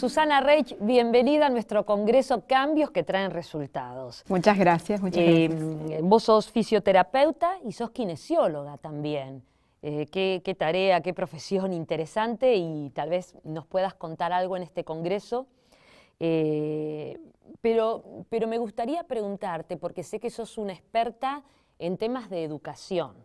Susana Reich, bienvenida a nuestro Congreso Cambios que traen resultados. Muchas gracias, muchas eh, gracias. Vos sos fisioterapeuta y sos kinesióloga también. Eh, qué, tarea, qué profesión interesante y tal vez nos puedas contar algo en este Congreso. Eh, pero, pero me gustaría preguntarte, porque sé que sos una experta en temas de educación,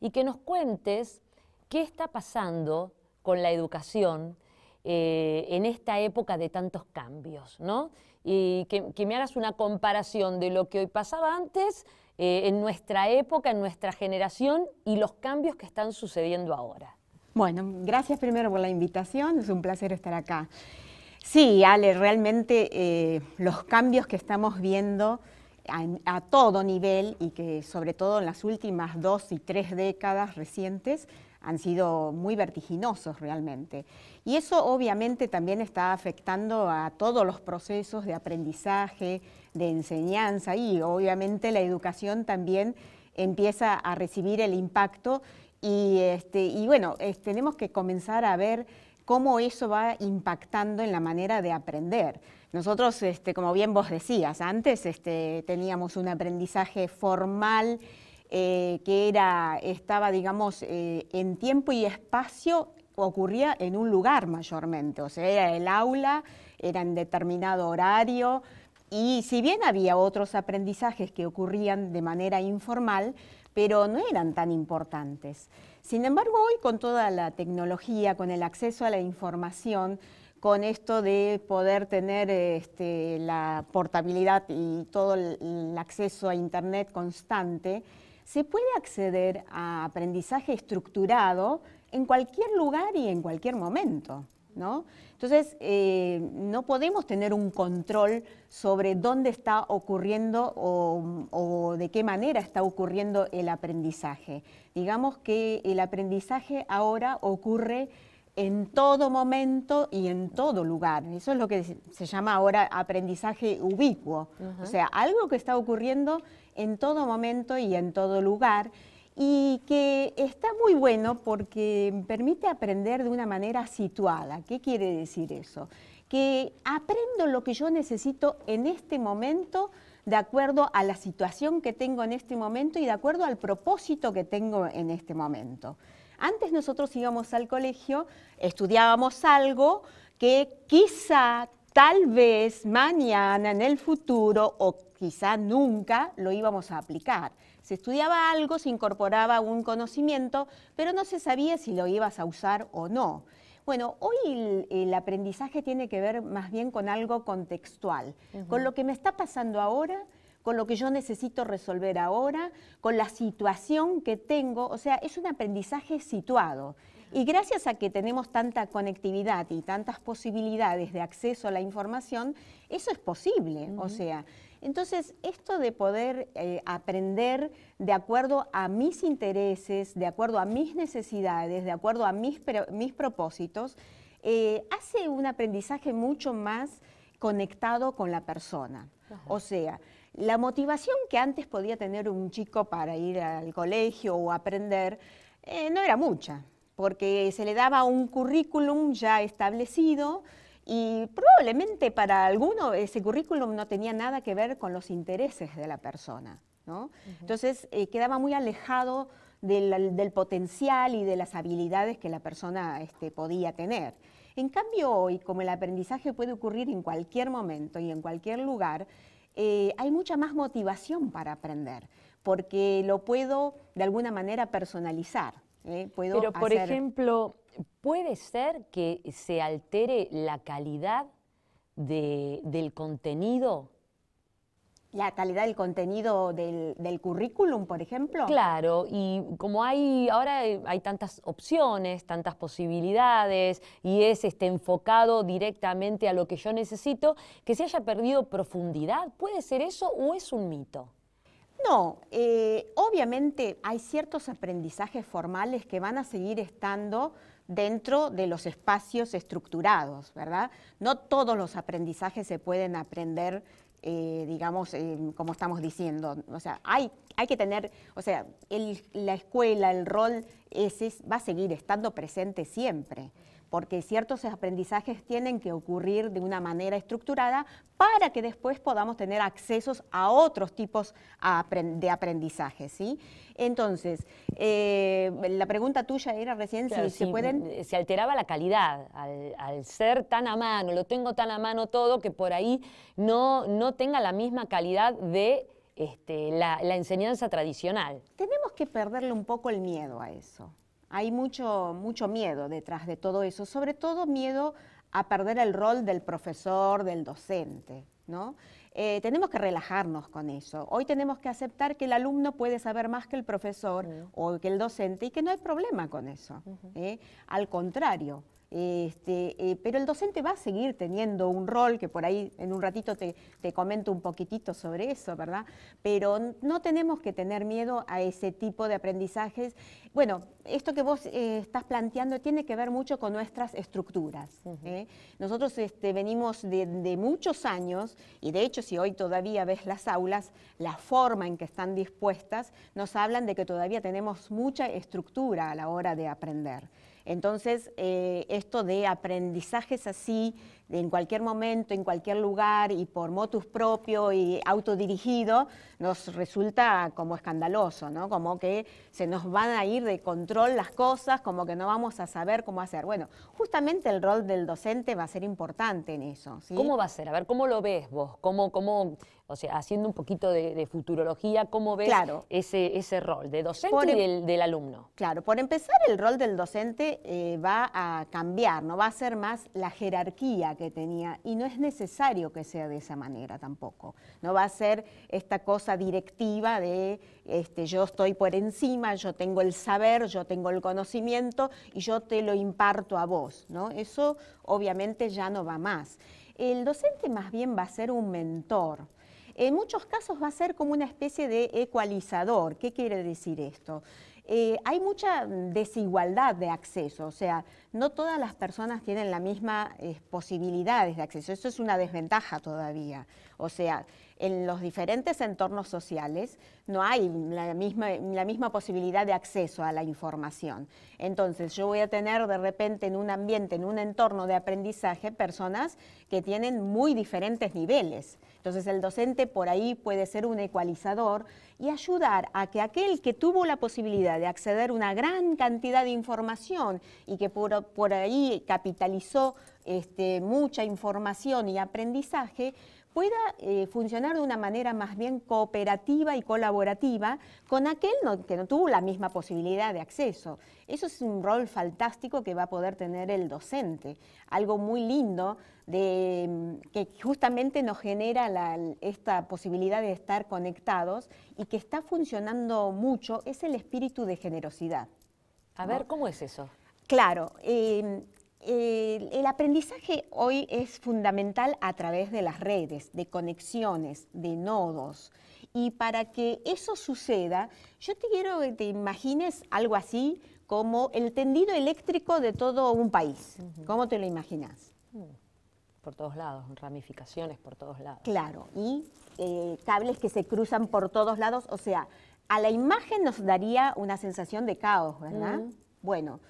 y que nos cuentes qué está pasando con la educación eh, en esta época de tantos cambios, ¿no? Y que, me hagas una comparación de lo que hoy pasaba antes, eh, en nuestra época, en nuestra generación y los cambios que están sucediendo ahora. Bueno, gracias primero por la invitación, es un placer estar acá. Sí, Ale, realmente eh, los cambios que estamos viendo a todo nivel y que sobre todo en las últimas dos y tres décadas recientes han sido muy vertiginosos realmente. Y eso obviamente también está afectando a todos los procesos de aprendizaje, de enseñanza y obviamente la educación también empieza a recibir el impacto y, este, bueno, tenemos que comenzar a ver cómo eso va impactando en la manera de aprender. Nosotros, este, como bien vos decías, antes este, teníamos un aprendizaje formal, eh, que era, estaba, digamos, eh, en tiempo y espacio ocurría en un lugar mayormente, o sea, era el aula, era en determinado horario, y si bien había otros aprendizajes que ocurrían de manera informal, pero no eran tan importantes. Sin embargo, hoy con toda la tecnología, con el acceso a la información, con esto de poder tener este, la portabilidad y todo el acceso a Internet constante, se puede acceder a aprendizaje estructurado en cualquier lugar y en cualquier momento. ¿no? Entonces, eh, no podemos tener un control sobre dónde está ocurriendo o, de qué manera está ocurriendo el aprendizaje. Digamos que el aprendizaje ahora ocurre en todo momento y en todo lugar. Eso es lo que se llama ahora aprendizaje ubicuo. O sea, algo que está ocurriendo en todo momento y en todo lugar y que está muy bueno porque permite aprender de una manera situada. ¿Qué quiere decir eso? Que aprendo lo que yo necesito en este momento de acuerdo a la situación que tengo en este momento y de acuerdo al propósito que tengo en este momento. Antes nosotros íbamos al colegio, estudiábamos algo que quizá, tal vez, mañana, en el futuro o quizá nunca lo íbamos a aplicar. Se estudiaba algo, se incorporaba un conocimiento, pero no se sabía si lo ibas a usar o no. Bueno, hoy el, aprendizaje tiene que ver más bien con algo contextual, con lo que me está pasando ahora, con lo que yo necesito resolver ahora, con la situación que tengo, o sea, es un aprendizaje situado. Y gracias a que tenemos tanta conectividad y tantas posibilidades de acceso a la información, eso es posible. O sea, entonces, esto de poder eh, aprender de acuerdo a mis intereses, de acuerdo a mis necesidades, de acuerdo a mis, mis propósitos, eh, hace un aprendizaje mucho más conectado con la persona. O sea, la motivación que antes podía tener un chico para ir al colegio o aprender eh, no era mucha, porque se le daba un currículum ya establecido y probablemente para algunos ese currículum no tenía nada que ver con los intereses de la persona. Entonces eh, quedaba muy alejado del, potencial y de las habilidades que la persona este, podía tener. En cambio, hoy, como el aprendizaje puede ocurrir en cualquier momento y en cualquier lugar, eh, hay mucha más motivación para aprender, porque lo puedo de alguna manera personalizar. ¿eh? Pero, por ejemplo, ¿puede ser que se altere la calidad del contenido? La calidad del contenido del, currículum, por ejemplo. Claro, y como hay ahora hay tantas opciones, tantas posibilidades, y es este, enfocado directamente a lo que yo necesito, que se haya perdido profundidad. ¿Puede ser eso o es un mito? No, eh, obviamente hay ciertos aprendizajes formales que van a seguir estando dentro de los espacios estructurados, ¿verdad? No todos los aprendizajes se pueden aprender, eh, digamos, eh, como estamos diciendo. O sea, hay, hay que tener, o sea, la escuela, el rol ese va a seguir estando presente siempre porque ciertos aprendizajes tienen que ocurrir de una manera estructurada para que después podamos tener accesos a otros tipos de aprendizaje, Entonces, eh, la pregunta tuya era recién si, se pueden... Se alteraba la calidad al, ser tan a mano, lo tengo tan a mano todo, que por ahí no, tenga la misma calidad de... Este, la enseñanza tradicional. Tenemos que perderle un poco el miedo a eso. Hay mucho, mucho miedo detrás de todo eso, sobre todo miedo a perder el rol del profesor, del docente, ¿no? Eh, tenemos que relajarnos con eso. Hoy tenemos que aceptar que el alumno puede saber más que el profesor o que el docente y que no hay problema con eso. ¿eh? Al contrario, este, eh, pero el docente va a seguir teniendo un rol, que por ahí en un ratito te, comento un poquitito sobre eso, ¿verdad? Pero no tenemos que tener miedo a ese tipo de aprendizajes. Bueno, esto que vos eh, estás planteando tiene que ver mucho con nuestras estructuras. ¿eh? Nosotros este, venimos de, de muchos años, y de hecho si hoy todavía ves las aulas, la forma en que están dispuestas nos hablan de que todavía tenemos mucha estructura a la hora de aprender. Entonces, eh, esto de aprendizajes así, en cualquier momento, en cualquier lugar y por motus propio y autodirigido, nos resulta como escandaloso, ¿no? Como que se nos van a ir de control las cosas, como que no vamos a saber cómo hacer. Bueno, justamente el rol del docente va a ser importante en eso. ¿Cómo va a ser? A ver, ¿cómo lo ves vos? ¿Cómo, cómo o sea, haciendo un poquito de, futurología, ¿cómo ves ese, ese rol de docente y em del, alumno? Claro, por empezar, el rol del docente eh, va a cambiar, ¿no? Va a ser más la jerarquía que tenía y no es necesario que sea de esa manera tampoco. No va a ser esta cosa directiva de este, yo estoy por encima, yo tengo el saber, yo tengo el conocimiento y yo te lo imparto a vos. ¿no? Eso obviamente ya no va más. El docente más bien va a ser un mentor. En muchos casos va a ser como una especie de ecualizador. ¿Qué quiere decir esto? Eh, hay mucha mm, desigualdad de acceso, o sea, no todas las personas tienen las mismas eh, posibilidades de acceso, eso es una desventaja todavía, o sea, en los diferentes entornos sociales no hay la misma, posibilidad de acceso a la información. Entonces yo voy a tener de repente en un ambiente, en un entorno de aprendizaje, personas que tienen muy diferentes niveles. Entonces el docente por ahí puede ser un ecualizador y ayudar a que aquel que tuvo la posibilidad de acceder a una gran cantidad de información y que por, ahí capitalizó este, mucha información y aprendizaje, pueda eh, funcionar de una manera más bien cooperativa y colaborativa con aquel que no tuvo la misma posibilidad de acceso. Eso es un rol fantástico que va a poder tener el docente, algo muy lindo de, mm, que justamente nos genera esta posibilidad de estar conectados y que está funcionando mucho, es el espíritu de generosidad. A ver, ¿cómo es eso? Claro, em, el, aprendizaje hoy es fundamental a través de las redes, de conexiones, de nodos. Y para que eso suceda, yo te quiero que te imagines algo así como el tendido eléctrico de todo un país. ¿Cómo te lo imaginas? Mm. Por todos lados, ramificaciones por todos lados. Claro, y eh, cables que se cruzan por todos lados. O sea, a la imagen nos daría una sensación de caos, ¿verdad? Bueno.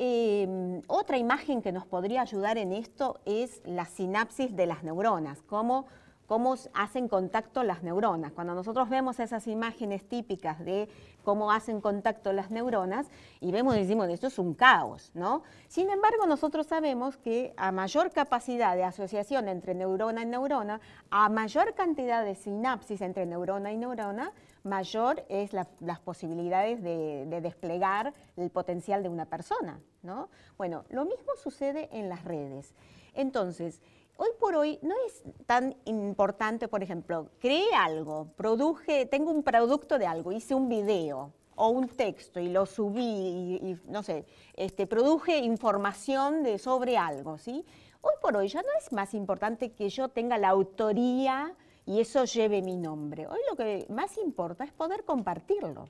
Eh, otra imagen que nos podría ayudar en esto es la sinapsis de las neuronas, cómo, cómo hacen contacto las neuronas. Cuando nosotros vemos esas imágenes típicas de cómo hacen contacto las neuronas y vemos y decimos, esto es un caos, ¿no? Sin embargo, nosotros sabemos que a mayor capacidad de asociación entre neurona y neurona, a mayor cantidad de sinapsis entre neurona y neurona, mayor es las posibilidades de, desplegar el potencial de una persona, ¿no? Bueno, lo mismo sucede en las redes. Entonces, hoy por hoy no es tan importante, por ejemplo, creé algo, produje, tengo un producto de algo, hice un video, o un texto y lo subí y, no sé, este, produje información de, sobre algo, ¿sí? Hoy por hoy ya no es más importante que yo tenga la autoría y eso lleve mi nombre. Hoy lo que más importa es poder compartirlo,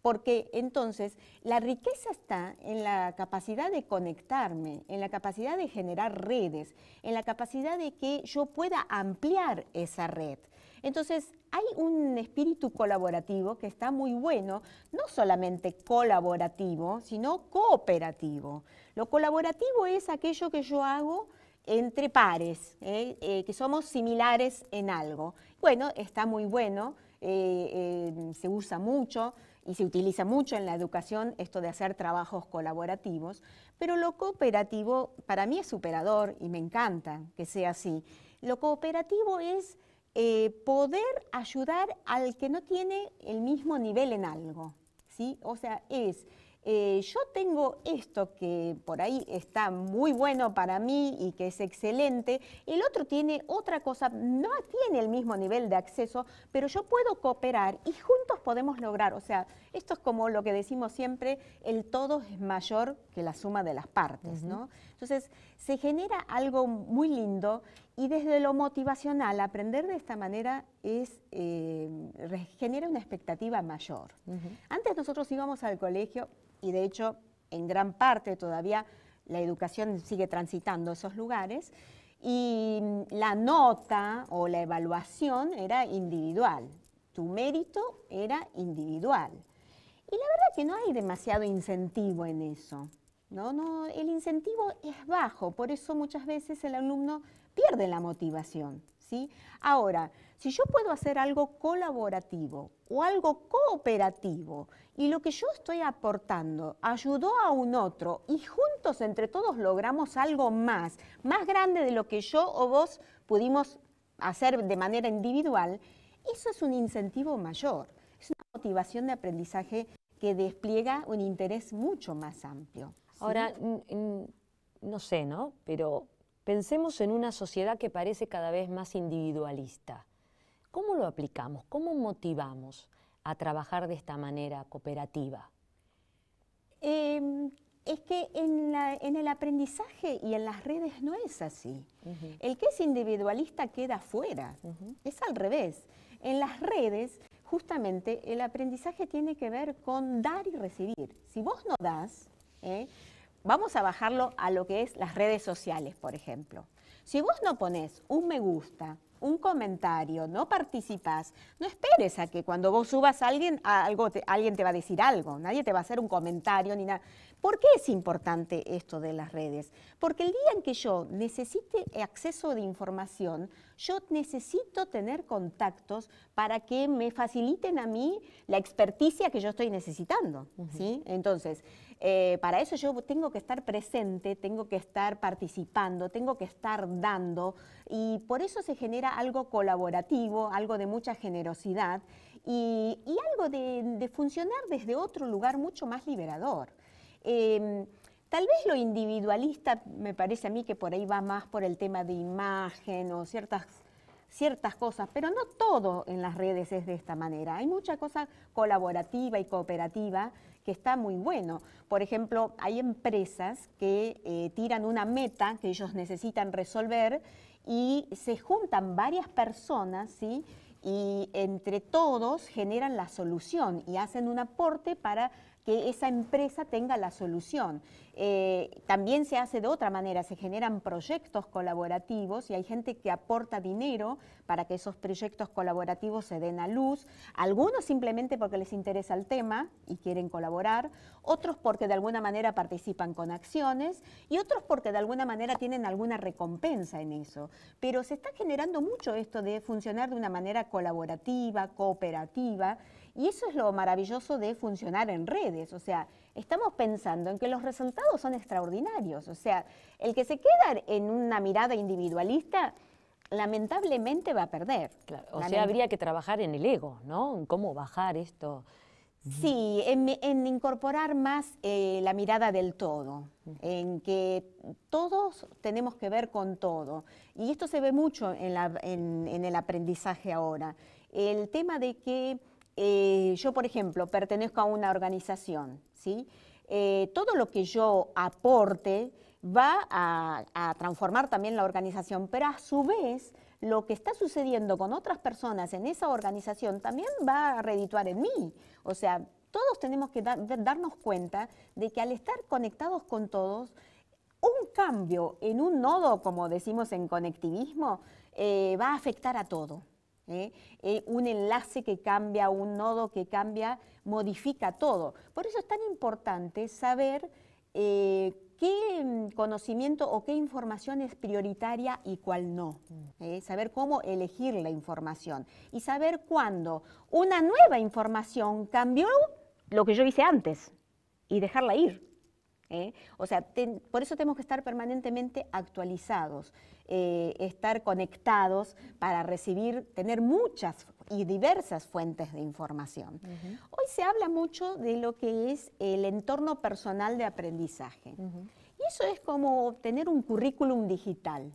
porque entonces la riqueza está en la capacidad de conectarme, en la capacidad de generar redes, en la capacidad de que yo pueda ampliar esa red. Entonces, hay un espíritu colaborativo que está muy bueno, no solamente colaborativo, sino cooperativo. Lo colaborativo es aquello que yo hago entre pares, ¿eh? Eh, que somos similares en algo. Bueno, está muy bueno, eh, se usa mucho y se utiliza mucho en la educación esto de hacer trabajos colaborativos, pero lo cooperativo para mí es superador y me encanta que sea así. Lo cooperativo es poder ayudar al que no tiene el mismo nivel en algo, ¿sí? O sea, es eh, yo tengo esto que por ahí está muy bueno para mí y que es excelente, el otro tiene otra cosa, no tiene el mismo nivel de acceso, pero yo puedo cooperar y juntos podemos lograr, o sea, esto es como lo que decimos siempre, el todo es mayor que la suma de las partes, ¿no? Entonces, se genera algo muy lindo y desde lo motivacional, aprender de esta manera eh, genera una expectativa mayor. Antes nosotros íbamos al colegio y de hecho en gran parte todavía la educación sigue transitando esos lugares y mm, la nota o la evaluación era individual, tu mérito era individual. Y la verdad que no hay demasiado incentivo en eso. No, no, el incentivo es bajo, por eso muchas veces el alumno pierde la motivación. ¿sí? Ahora, si yo puedo hacer algo colaborativo o algo cooperativo y lo que yo estoy aportando ayudó a un otro y juntos entre todos logramos algo más, más grande de lo que yo o vos pudimos hacer de manera individual, eso es un incentivo mayor, es una motivación de aprendizaje que despliega un interés mucho más amplio. Ahora, no sé, ¿no? Pero pensemos en una sociedad que parece cada vez más individualista. ¿Cómo lo aplicamos? ¿Cómo motivamos a trabajar de esta manera cooperativa? Em, es que en, el aprendizaje y en las redes no es así. El que es individualista queda fuera. Es al revés. En las redes, justamente, el aprendizaje tiene que ver con dar y recibir. Si vos no das, ¿eh? vamos a bajarlo a lo que es las redes sociales, por ejemplo. Si vos no pones un me gusta, un comentario, no participás, no esperes a que cuando vos subas a alguien, algo alguien te va a decir algo, nadie te va a hacer un comentario ni nada. ¿Por qué es importante esto de las redes? Porque el día en que yo necesite acceso de información, yo necesito tener contactos para que me faciliten a mí la experticia que yo estoy necesitando. ¿sí? Entonces, eh, para eso yo tengo que estar presente, tengo que estar participando, tengo que estar dando y por eso se genera algo colaborativo, algo de mucha generosidad y, algo de, funcionar desde otro lugar mucho más liberador. Em, tal vez lo individualista me parece a mí que por ahí va más por el tema de imagen o ciertas, ciertas cosas, pero no todo en las redes es de esta manera. Hay mucha cosa colaborativa y cooperativa que está muy bueno. Por ejemplo, hay empresas que eh, tiran una meta que ellos necesitan resolver y se juntan varias personas, ¿sí? Y entre todos generan la solución y hacen un aporte para que esa empresa tenga la solución. Eh, también se hace de otra manera, se generan proyectos colaborativos y hay gente que aporta dinero para que esos proyectos colaborativos se den a luz, algunos simplemente porque les interesa el tema y quieren colaborar, otros porque de alguna manera participan con acciones y otros porque de alguna manera tienen alguna recompensa en eso. Pero se está generando mucho esto de funcionar de una manera colaborativa, cooperativa, y eso es lo maravilloso de funcionar en redes, o sea, estamos pensando en que los resultados son extraordinarios, o sea, el que se queda en una mirada individualista lamentablemente va a perder. o sea, habría que trabajar en el ego, ¿no? En cómo bajar esto. Sí, en, incorporar más eh, la mirada del todo, en que todos tenemos que ver con todo. Y esto se ve mucho en, en el aprendizaje ahora. El tema de que eh, yo, por ejemplo, pertenezco a una organización, eh, todo lo que yo aporte va a, transformar también la organización, pero a su vez lo que está sucediendo con otras personas en esa organización también va a redituar en mí. O sea, todos tenemos que darnos cuenta de que al estar conectados con todos, un cambio en un nodo, como decimos en conectivismo, eh, va a afectar a todo. ¿eh? Eh, un enlace que cambia, un nodo que cambia, modifica todo. Por eso es tan importante saber eh, qué mm, conocimiento o qué información es prioritaria y cuál no. Saber cómo elegir la información y saber cuándo una nueva información cambió lo que yo hice antes y dejarla ir. O sea, por eso tenemos que estar permanentemente actualizados. Eh, estar conectados para recibir, tener muchas y diversas fuentes de información. Hoy se habla mucho de lo que es el entorno personal de aprendizaje. Y eso es como obtener un currículum digital.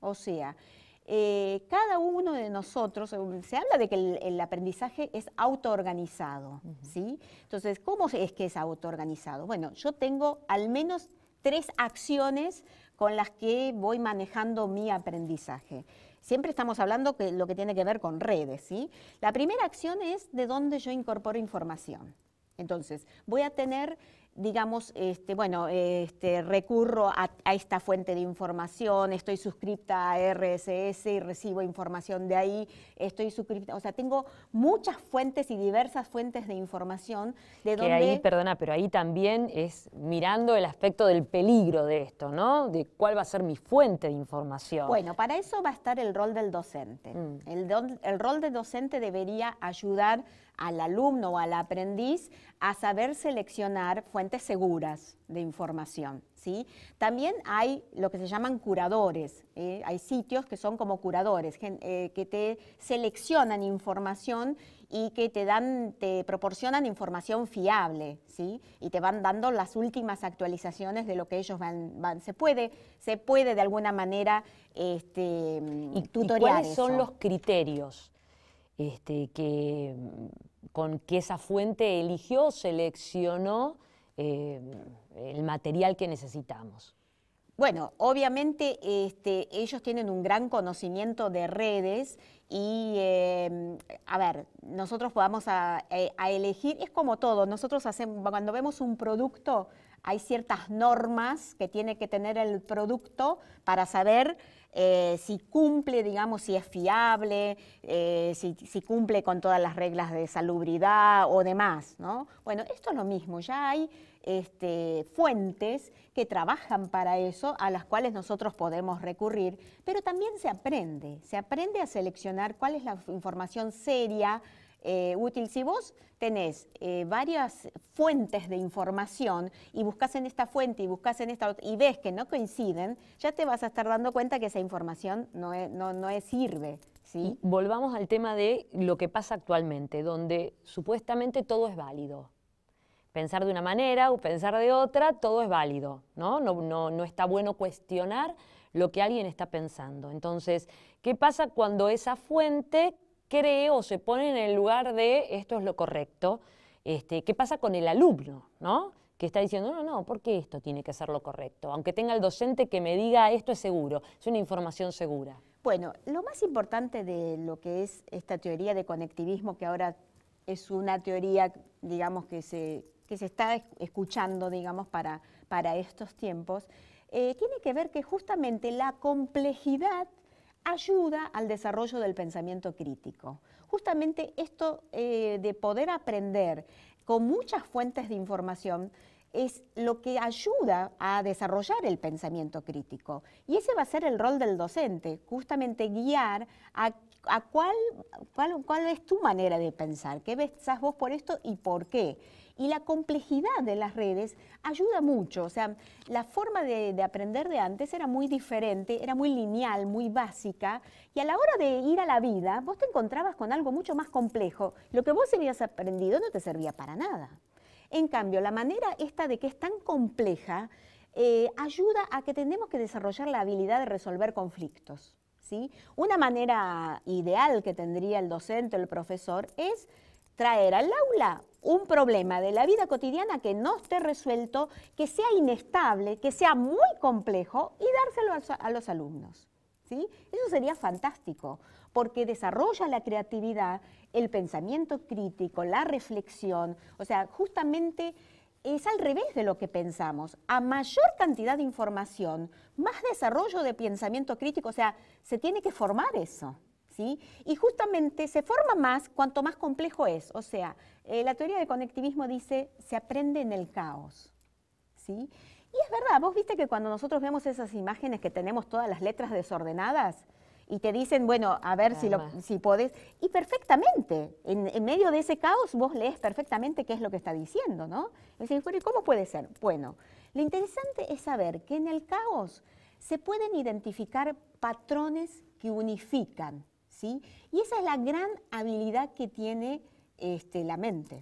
O sea, eh, cada uno de nosotros, eh, se habla de que el, aprendizaje es autoorganizado, ¿sí? Entonces, ¿cómo es que es autoorganizado? Bueno, yo tengo al menos tres acciones con las que voy manejando mi aprendizaje. Siempre estamos hablando de lo que tiene que ver con redes, ¿sí? La primera acción es de dónde yo incorporo información. Entonces, voy a tener digamos, este, bueno, este, recurro a, esta fuente de información, estoy suscripta a RSS y recibo información de ahí, estoy suscripta, o sea, tengo muchas fuentes y diversas fuentes de información de que ahí, perdona, pero ahí también es mirando el aspecto del peligro de esto, ¿no? De cuál va a ser mi fuente de información. Bueno, para eso va a estar el rol del docente. Mm. El, el rol del docente debería ayudar al alumno o al aprendiz a saber seleccionar fuentes seguras de información. ¿sí? También hay lo que se llaman curadores, ¿eh? hay sitios que son como curadores, eh, que, te seleccionan información y que te, dan, te proporcionan información fiable ¿sí? y te van dando las últimas actualizaciones de lo que ellos van. Se, puede, se puede de alguna manera este, mm, ¿Y, ¿Cuáles son los criterios? Este, que, mm, con que esa fuente eligió, seleccionó eh, el material que necesitamos? Bueno, obviamente este, ellos tienen un gran conocimiento de redes y, em, a ver, nosotros podamos a, eh, a, elegir, es como todo, nosotros hacemos, cuando vemos un producto, hay ciertas normas que tiene que tener el producto para saber eh, si cumple, digamos, si es fiable, eh, si, cumple con todas las reglas de salubridad o demás, ¿no? Bueno, esto es lo mismo, ya hay este, fuentes que trabajan para eso, a las cuales nosotros podemos recurrir, pero también se aprende, se aprende a seleccionar cuál es la información seria, eh, útil. Si vos tenés eh, varias fuentes de información y buscas en esta fuente y buscas en esta otra y ves que no coinciden, ya te vas a estar dando cuenta que esa información no, no, sirve. Volvamos al tema de lo que pasa actualmente, donde supuestamente todo es válido. Pensar de una manera o pensar de otra, todo es válido. No, no, no, no está bueno cuestionar lo que alguien está pensando. Entonces, ¿qué pasa cuando esa fuente cree o se pone en el lugar de esto es lo correcto. Este, ¿Qué pasa con el alumno, no? Que está diciendo, no, no, ¿por qué esto tiene que ser lo correcto? Aunque tenga el docente que me diga esto es seguro, es una información segura. Bueno, lo más importante de lo que es esta teoría de conectivismo, que ahora es una teoría, digamos, que se, se está escuchando, digamos, para, para estos tiempos, eh, tiene que ver que justamente la complejidad ayuda al desarrollo del pensamiento crítico. Justamente esto eh, de poder aprender con muchas fuentes de información es lo que ayuda a desarrollar el pensamiento crítico. Y ese va a ser el rol del docente, justamente guiar a, cuál, es tu manera de pensar, qué pensás vos por esto y por qué y la complejidad de las redes ayuda mucho. O sea, la forma de, aprender de antes era muy diferente, era muy lineal, muy básica, y a la hora de ir a la vida, vos te encontrabas con algo mucho más complejo. Lo que vos habías aprendido no te servía para nada. En cambio, la manera esta de que es tan compleja eh, ayuda a que tenemos que desarrollar la habilidad de resolver conflictos. ¿sí? Una manera ideal que tendría el docente o el profesor es traer al aula un problema de la vida cotidiana que no esté resuelto, que sea inestable, que sea muy complejo y dárselo a, los alumnos. ¿sí? Eso sería fantástico, porque desarrolla la creatividad, el pensamiento crítico, la reflexión, o sea, justamente es al revés de lo que pensamos. A mayor cantidad de información, más desarrollo de pensamiento crítico, o sea, se tiene que formar eso. Y justamente se forma más cuanto más complejo es. O sea, eh, la teoría del conectivismo dice, se aprende en el caos, ¿sí? Y es verdad, vos viste que cuando nosotros vemos esas imágenes que tenemos todas las letras desordenadas, y te dicen, bueno, a ver si, lo, si podés. Y perfectamente, en, medio de ese caos vos lees perfectamente qué es lo que está diciendo, ¿no? ¿y cómo puede ser? Bueno, lo interesante es saber que en el caos se pueden identificar patrones que unifican y esa es la gran habilidad que tiene este, la mente,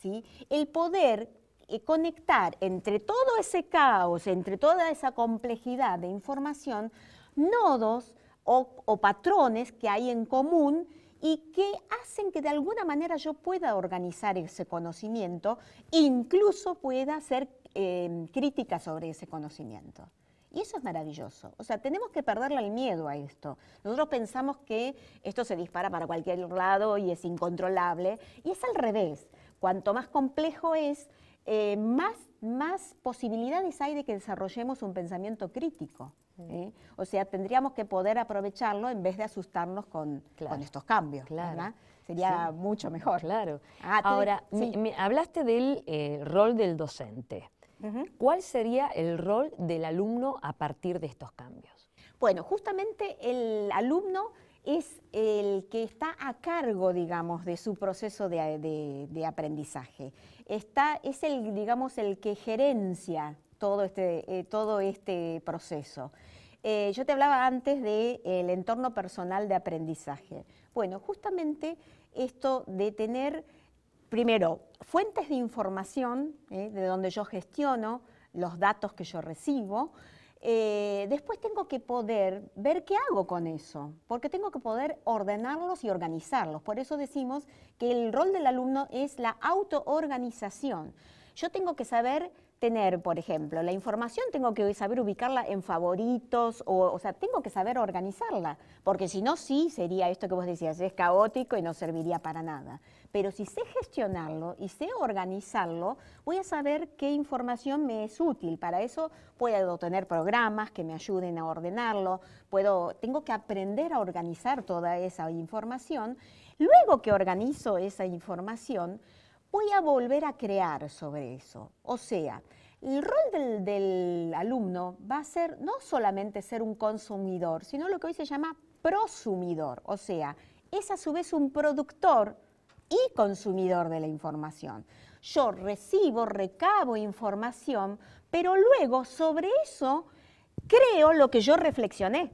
¿sí? El poder eh, conectar entre todo ese caos, entre toda esa complejidad de información, nodos o, patrones que hay en común y que hacen que de alguna manera yo pueda organizar ese conocimiento, incluso pueda hacer eh, crítica sobre ese conocimiento. Y eso es maravilloso. O sea, tenemos que perderle el miedo a esto. Nosotros pensamos que esto se dispara para cualquier lado y es incontrolable. Y es al revés. Cuanto más complejo es, eh, más, más posibilidades hay de que desarrollemos un pensamiento crítico. Mm. ¿eh? O sea, tendríamos que poder aprovecharlo en vez de asustarnos con, estos cambios. Sería mucho mejor. Claro. Ah, Ahora, hablaste del eh, rol del docente. ¿Cuál sería el rol del alumno a partir de estos cambios? Bueno, justamente el alumno es el que está a cargo, digamos, de su proceso de, aprendizaje. es el, digamos, el que gerencia todo este, eh, este proceso. Eh, yo te hablaba antes del entorno personal de aprendizaje. Bueno, justamente esto de tener primero, fuentes de información eh, de donde yo gestiono los datos que yo recibo. Eh, después tengo que poder ver qué hago con eso, porque tengo que poder ordenarlos y organizarlos. Por eso decimos que el rol del alumno es la autoorganización. Yo tengo que saber tener, por ejemplo, la información, tengo que saber ubicarla en favoritos, o, o sea, tengo que saber organizarla, porque si no, sí sería esto que vos decías, es caótico y no serviría para nada pero si sé gestionarlo y sé organizarlo, voy a saber qué información me es útil. Para eso puedo tener programas que me ayuden a ordenarlo, puedo, tengo que aprender a organizar toda esa información. Luego que organizo esa información, voy a volver a crear sobre eso. O sea, el rol del, del, alumno va a ser no solamente ser un consumidor, sino lo que hoy se llama prosumidor, o sea, es a su vez un productor y consumidor de la información. Yo recibo, recabo información, pero luego sobre eso creo lo que yo reflexioné.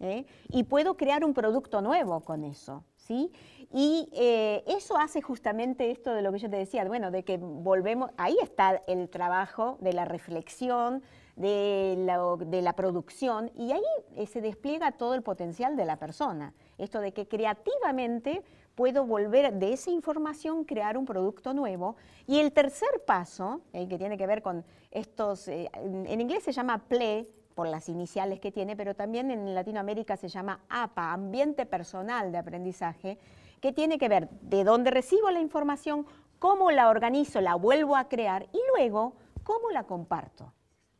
¿eh? Y puedo crear un producto nuevo con eso. ¿Sí? Y eh, eso hace justamente esto de lo que yo te decía, bueno, de que volvemos, ahí está el trabajo de la reflexión, de la, producción, y ahí se despliega todo el potencial de la persona. Esto de que creativamente puedo volver de esa información crear un producto nuevo. Y el tercer paso, eh, que tiene que ver con estos, eh, en inglés se llama PLE, por las iniciales que tiene, pero también en Latinoamérica se llama APA, Ambiente Personal de Aprendizaje, que tiene que ver de dónde recibo la información, cómo la organizo, la vuelvo a crear y luego cómo la comparto.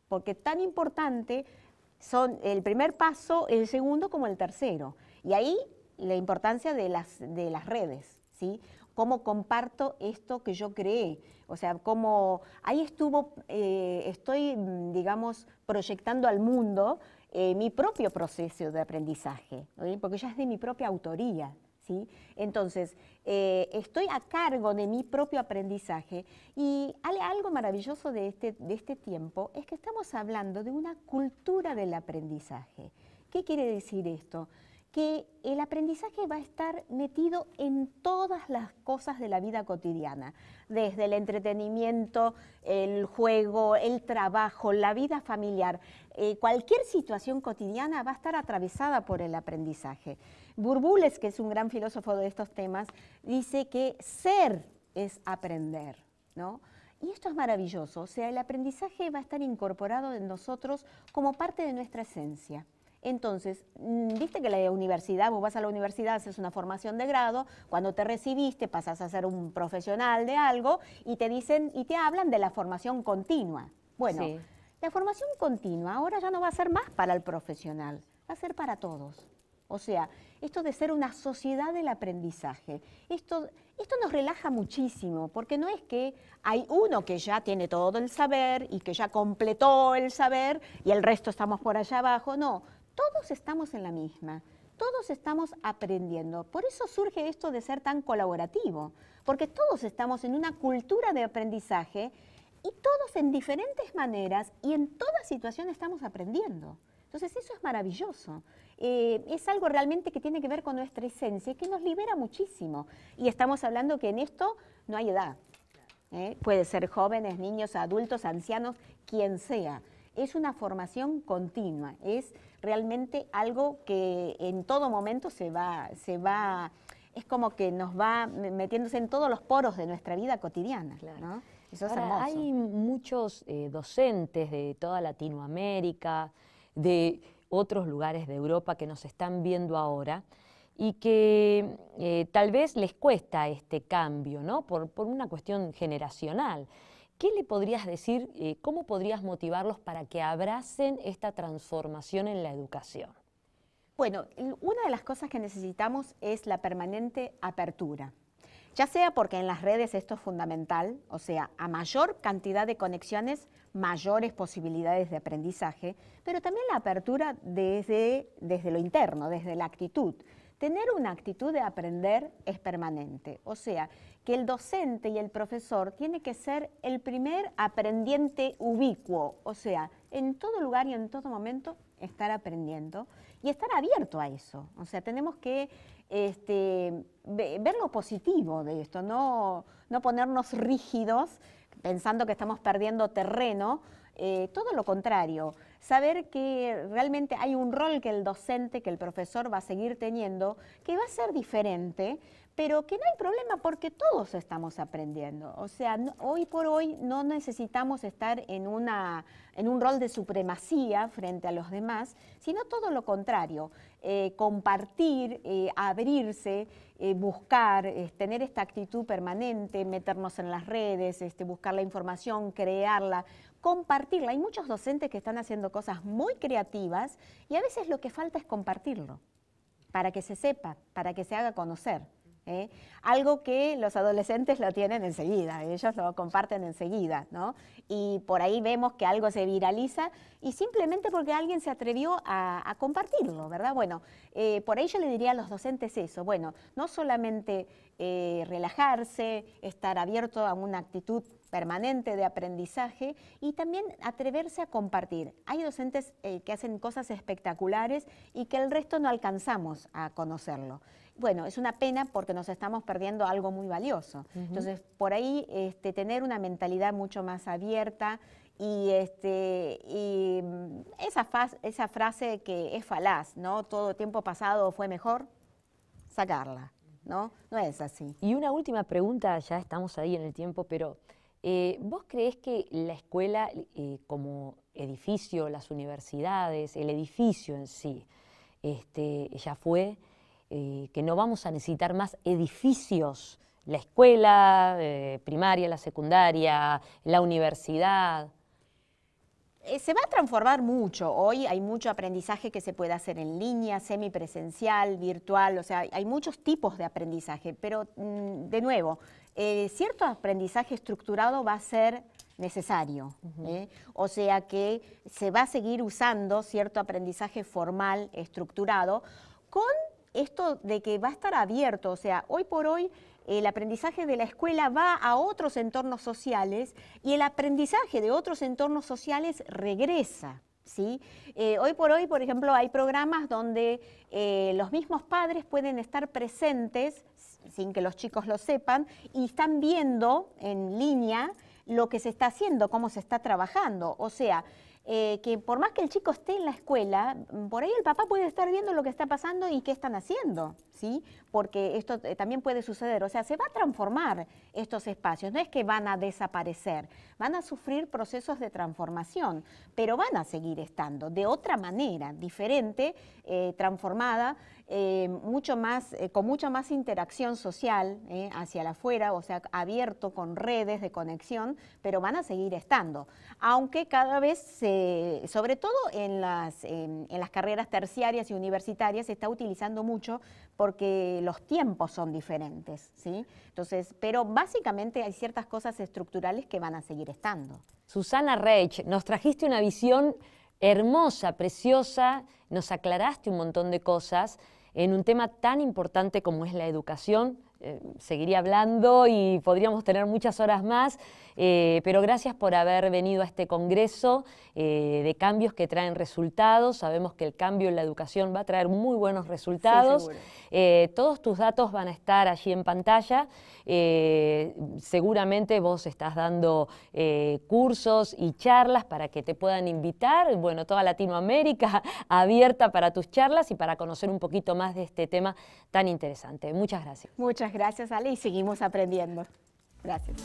Porque tan importante son el primer paso, el segundo como el tercero. Y ahí la importancia de las, de las redes, ¿sí? Cómo comparto esto que yo creé, o sea, cómo ahí estuvo, eh, estoy, digamos, proyectando al mundo eh, mi propio proceso de aprendizaje, porque ya es de mi propia autoría. ¿Sí? Entonces, eh, estoy a cargo de mi propio aprendizaje y algo maravilloso de este, de este tiempo es que estamos hablando de una cultura del aprendizaje. ¿Qué quiere decir esto? que el aprendizaje va a estar metido en todas las cosas de la vida cotidiana, desde el entretenimiento, el juego, el trabajo, la vida familiar. Eh, cualquier situación cotidiana va a estar atravesada por el aprendizaje. Burbules, que es un gran filósofo de estos temas, dice que ser es aprender, ¿no? Y esto es maravilloso, o sea, el aprendizaje va a estar incorporado en nosotros como parte de nuestra esencia. Entonces, mm, viste que la universidad, vos vas a la universidad, haces una formación de grado, cuando te recibiste pasas a ser un profesional de algo y te dicen y te hablan de la formación continua. Bueno, la formación continua ahora ya no va a ser más para el profesional, va a ser para todos. O sea, esto de ser una sociedad del aprendizaje, esto, esto nos relaja muchísimo, porque no es que hay uno que ya tiene todo el saber y que ya completó el saber y el resto estamos por allá abajo, no, todos estamos en la misma, todos estamos aprendiendo. Por eso surge esto de ser tan colaborativo, porque todos estamos en una cultura de aprendizaje y todos en diferentes maneras y en toda situación estamos aprendiendo. Entonces eso es maravilloso. Eh, es algo realmente que tiene que ver con nuestra esencia, que nos libera muchísimo. Y estamos hablando que en esto no hay edad. ¿eh? Puede ser jóvenes, niños, adultos, ancianos, quien sea. Es una formación continua. Es realmente algo que en todo momento se va, se va, es como que nos va metiéndose en todos los poros de nuestra vida cotidiana. Hay muchos eh, docentes de toda Latinoamérica, de otros lugares de Europa que nos están viendo ahora y que eh, tal vez les cuesta este cambio, ¿no? Por, por una cuestión generacional. ¿Qué le podrías decir, eh, cómo podrías motivarlos para que abracen esta transformación en la educación? Bueno, una de las cosas que necesitamos es la permanente apertura. Ya sea porque en las redes esto es fundamental, o sea, a mayor cantidad de conexiones, mayores posibilidades de aprendizaje, pero también la apertura desde, desde lo interno, desde la actitud. Tener una actitud de aprender es permanente, o sea, que el docente y el profesor tiene que ser el primer aprendiente ubicuo, o sea, en todo lugar y en todo momento estar aprendiendo y estar abierto a eso. O sea, tenemos que este, ver lo positivo de esto, no, ponernos rígidos pensando que estamos perdiendo terreno, eh, todo lo contrario, saber que realmente hay un rol que el docente, que el profesor va a seguir teniendo, que va a ser diferente, pero que no hay problema porque todos estamos aprendiendo. O sea, hoy por hoy no necesitamos estar en, un rol de supremacía frente a los demás, sino todo lo contrario, eh, compartir, eh, abrirse, eh, buscar, tener esta actitud permanente, meternos en las redes, este, buscar la información, crearla, compartirla. Hay muchos docentes que están haciendo cosas muy creativas y a veces lo que falta es compartirlo para que se sepa, para que se haga conocer. ¿eh? Algo que los adolescentes lo tienen enseguida, ellos lo comparten enseguida, ¿no? Y por ahí vemos que algo se viraliza y simplemente porque alguien se atrevió a, compartirlo, ¿verdad? Bueno, eh, por ahí yo le diría a los docentes eso, bueno, no solamente eh, relajarse, estar abierto a una actitud permanente de aprendizaje y también atreverse a compartir. Hay docentes que hacen cosas espectaculares y que el resto no alcanzamos a conocerlo bueno, es una pena porque nos estamos perdiendo algo muy valioso. Entonces, por ahí este, tener una mentalidad mucho más abierta y, este, mm, esa, frase que es falaz, ¿no? Todo tiempo pasado fue mejor, sacarla, ¿no? No es así. Y una última pregunta, ya estamos ahí en el tiempo, pero eh, ¿vos crees que la escuela eh, como edificio, las universidades, el edificio en sí, este, ya fue eh, que no vamos a necesitar más edificios, la escuela eh, primaria, la secundaria, la universidad. Eh, se va a transformar mucho. Hoy hay mucho aprendizaje que se puede hacer en línea, semipresencial, virtual, o sea, hay muchos tipos de aprendizaje, pero mm, de nuevo, cierto aprendizaje estructurado va a ser necesario. O sea que se va a seguir usando cierto aprendizaje formal, estructurado, con esto de que va a estar abierto, o sea, hoy por hoy el aprendizaje de la escuela va a otros entornos sociales y el aprendizaje de otros entornos sociales regresa. ¿Sí? Eh, hoy por hoy, por ejemplo, hay programas donde eh, los mismos padres pueden estar presentes, sin que los chicos lo sepan, y están viendo en línea lo que se está haciendo, cómo se está trabajando. O sea, eh, que por más que el chico esté en la escuela, mm, por ahí el papá puede estar viendo lo que está pasando y qué están haciendo. Porque esto eh, también puede suceder, o sea, se va a transformar estos espacios, no es que van a desaparecer, van a sufrir procesos de transformación, pero van a seguir estando de otra manera, diferente, eh, transformada, eh, mucho más, con mucha más interacción social hacia la afuera, o sea, abierto con redes de conexión, pero van a seguir estando, aunque cada vez, se, sobre todo en las, en las carreras terciarias y universitarias, se está utilizando mucho porque los tiempos son diferentes, ¿sí? pero básicamente hay ciertas cosas estructurales que van a seguir estando. Susana Reich, nos trajiste una visión hermosa, preciosa, nos aclaraste un montón de cosas en un tema tan importante como es la educación, eh, seguiría hablando y podríamos tener muchas horas más, eh, pero gracias por haber venido a este Congreso eh, de cambios que traen resultados. Sabemos que el cambio en la educación va a traer muy buenos resultados. todos tus datos van a estar allí en pantalla. seguramente vos estás dando cursos y charlas para que te puedan invitar. Bueno, toda Latinoamérica abierta para tus charlas y para conocer un poquito más de este tema tan interesante. Muchas gracias. Muchas gracias, Ale, y seguimos aprendiendo. Gracias.